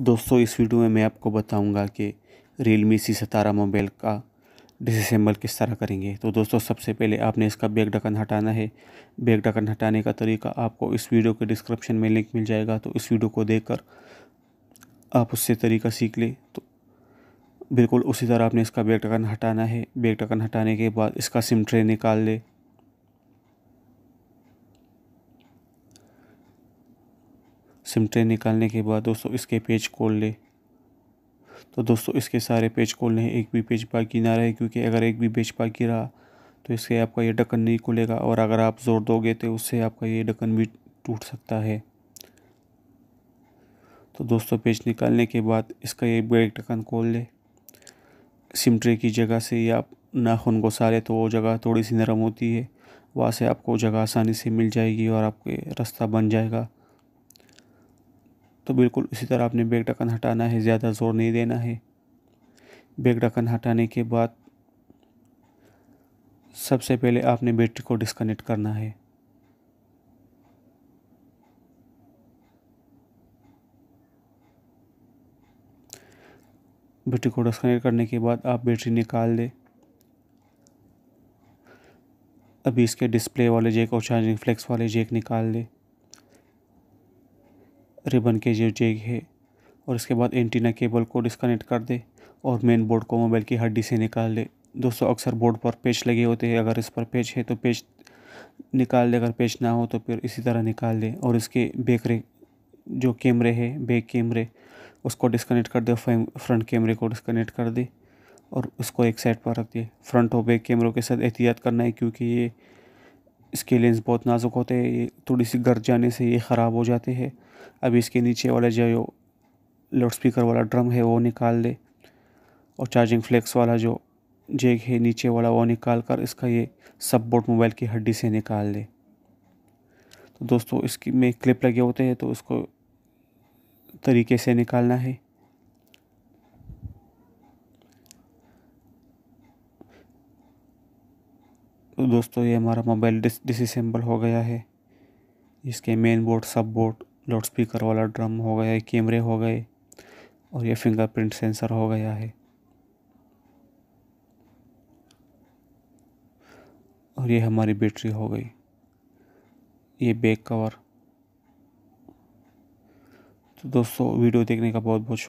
दोस्तों इस वीडियो में मैं आपको बताऊंगा कि रियल मी सी सतारा मोबाइल का डिसम्बल किस तरह करेंगे तो दोस्तों सबसे पहले आपने इसका बैग ढकन हटाना है बैग ढकन हटाने का तरीका आपको इस वीडियो के डिस्क्रिप्शन में लिंक मिल जाएगा तो इस वीडियो को देखकर आप उससे तरीका सीख लें तो बिल्कुल उसी तरह आपने इसका बैग ढक्कन हटाना है बैग टकन हटाने के बाद इसका सिम ट्रे निकाल ले सिमटे निकालने के बाद दोस्तों इसके पेज खोल ले तो दोस्तों इसके सारे पेज खोलने हैं एक भी पेज बाकी ना रहे क्योंकि अगर एक भी पेज बाकी रहा तो इससे आपका ये ढक्कन नहीं खुलेगा और अगर आप जोर दोगे तो उससे आपका ये ढक्कन भी टूट सकता है तो दोस्तों पेज निकालने के बाद इसका ये ब्रेक ढक्कन खोल ले सिम ट्रे की जगह से ये आप नाखून को सारे तो वो जगह थोड़ी सी नरम होती है वहाँ से आपको जगह आसानी से मिल जाएगी और आपके रास्ता बन जाएगा तो बिल्कुल इसी तरह आपने बैक ढक्कन हटाना है ज़्यादा ज़ोर नहीं देना है बैक ढक्कन हटाने के बाद सबसे पहले आपने बैटरी को डिस्कनेक्ट करना है बैटरी को डिस्कनेक्ट करने के बाद आप बैटरी निकाल दें अभी इसके डिस्प्ले वाले जैक और चार्जिंग फ्लेक्स वाले जैक निकाल दें रिबन के जो जेग है और इसके बाद एंटीना केबल को डिस्कनेक्ट कर दे और मेन बोर्ड को मोबाइल की हड्डी से निकाल ले दोस्तों अक्सर बोर्ड पर पेच लगे होते हैं अगर इस पर पेच है तो पेच निकाल दे अगर पेच ना हो तो फिर इसी तरह निकाल दे और इसके बेकरे जो कैमरे है बैक कैमरे उसको डिस्कनेक्ट कर दे फ्रंट कैमरे को डिस्कनेक्ट कर दे और उसको एक साइड पर रख दे फ्रंट और बैक कैमरों के साथ एहतियात करना है क्योंकि ये इसके लेंस बहुत नाजुक होते हैं थोड़ी सी गर जाने से ये ख़राब हो जाते हैं अब इसके नीचे वाला जो लाउड स्पीकर वाला ड्रम है वो निकाल दे और चार्जिंग फ्लेक्स वाला जो जेक है नीचे वाला वो निकाल कर इसका ये सब बोर्ड मोबाइल की हड्डी से निकाल दे तो दोस्तों इसकी में क्लिप लगे होते हैं तो उसको तरीके से निकालना है तो दोस्तों ये हमारा मोबाइल डिस डिसम्बल हो गया है इसके main board sub board loudspeaker वाला ड्रम हो गया कैमरे हो गए और ये फिंगरप्रिंट सेंसर हो गया है और ये हमारी बैटरी हो गई ये बैक कवर तो दोस्तों वीडियो देखने का बहुत बहुत